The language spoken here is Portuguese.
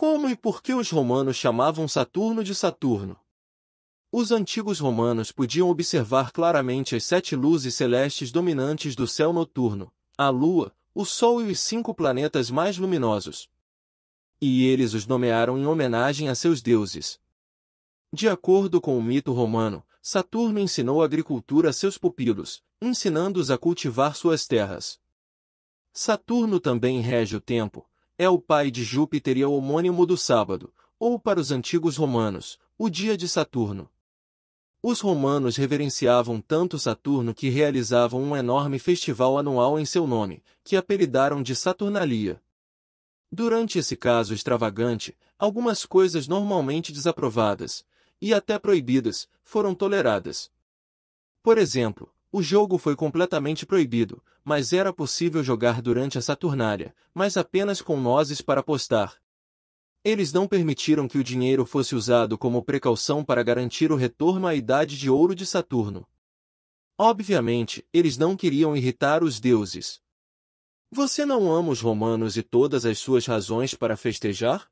Como e por que os romanos chamavam Saturno de Saturno? Os antigos romanos podiam observar claramente as sete luzes celestes dominantes do céu noturno, a Lua, o Sol e os cinco planetas mais luminosos. E eles os nomearam em homenagem a seus deuses. De acordo com o mito romano, Saturno ensinou agricultura a seus pupilos, ensinando-os a cultivar suas terras. Saturno também rege o tempo, é o pai de Júpiter e é o homônimo do sábado, ou para os antigos romanos, o dia de Saturno. Os romanos reverenciavam tanto Saturno que realizavam um enorme festival anual em seu nome, que apelidaram de Saturnalia. Durante esse caso extravagante, algumas coisas normalmente desaprovadas, e até proibidas, foram toleradas. Por exemplo, o jogo foi completamente proibido, mas era possível jogar durante a Saturnália, mas apenas com nozes para apostar. Eles não permitiram que o dinheiro fosse usado como precaução para garantir o retorno à idade de ouro de Saturno. Obviamente, eles não queriam irritar os deuses. Você não ama os romanos e todas as suas razões para festejar?